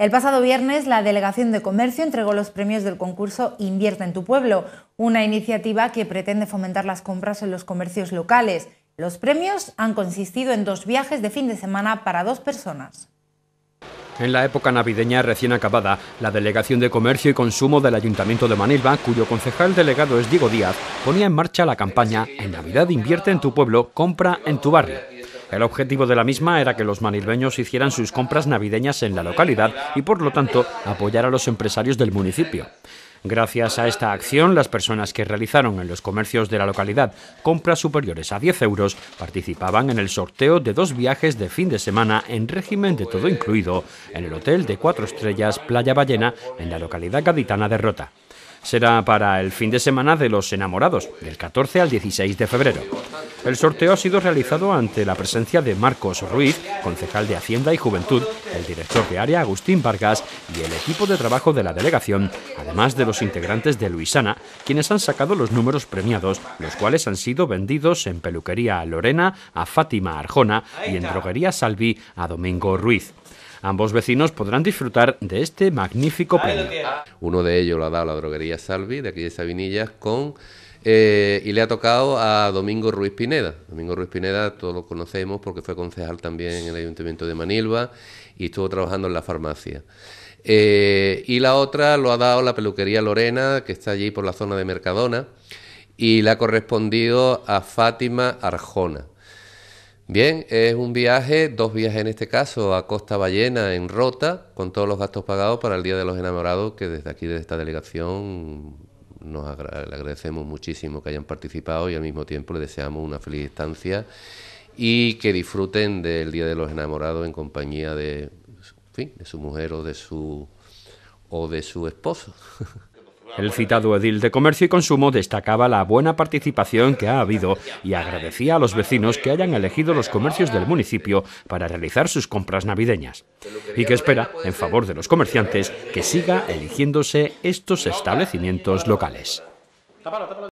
El pasado viernes, la Delegación de Comercio entregó los premios del concurso Invierte en tu pueblo, una iniciativa que pretende fomentar las compras en los comercios locales. Los premios han consistido en dos viajes de fin de semana para dos personas. En la época navideña recién acabada, la Delegación de Comercio y Consumo del Ayuntamiento de Manilva, cuyo concejal delegado es Diego Díaz, ponía en marcha la campaña En Navidad invierte en tu pueblo, compra en tu barrio. El objetivo de la misma era que los manilbeños hicieran sus compras navideñas en la localidad y por lo tanto apoyar a los empresarios del municipio. Gracias a esta acción, las personas que realizaron en los comercios de la localidad compras superiores a 10 euros participaban en el sorteo de dos viajes de fin de semana en régimen de todo incluido en el Hotel de Cuatro Estrellas Playa Ballena en la localidad gaditana de Rota. Será para el fin de semana de los enamorados, del 14 al 16 de febrero. El sorteo ha sido realizado ante la presencia de Marcos Ruiz, concejal de Hacienda y Juventud, el director de área Agustín Vargas y el equipo de trabajo de la delegación, además de los integrantes de Luisana, quienes han sacado los números premiados, los cuales han sido vendidos en peluquería Lorena, a Fátima Arjona y en droguería Salvi a Domingo Ruiz. Ambos vecinos podrán disfrutar de este magnífico premio. Uno de ellos lo ha dado la droguería Salvi de aquí de Sabinillas con eh, y le ha tocado a Domingo Ruiz Pineda. Domingo Ruiz Pineda todos lo conocemos porque fue concejal también en el Ayuntamiento de Manilva y estuvo trabajando en la farmacia. Eh, y la otra lo ha dado la peluquería Lorena, que está allí por la zona de Mercadona, y le ha correspondido a Fátima Arjona. Bien, es un viaje, dos viajes en este caso, a Costa Ballena, en Rota, con todos los gastos pagados para el Día de los Enamorados, que desde aquí, desde esta delegación, nos agradecemos muchísimo que hayan participado y al mismo tiempo le deseamos una feliz estancia y que disfruten del Día de los Enamorados en compañía de, de su mujer o de su, o de su esposo. El citado edil de Comercio y Consumo destacaba la buena participación que ha habido y agradecía a los vecinos que hayan elegido los comercios del municipio para realizar sus compras navideñas y que espera, en favor de los comerciantes, que siga eligiéndose estos establecimientos locales.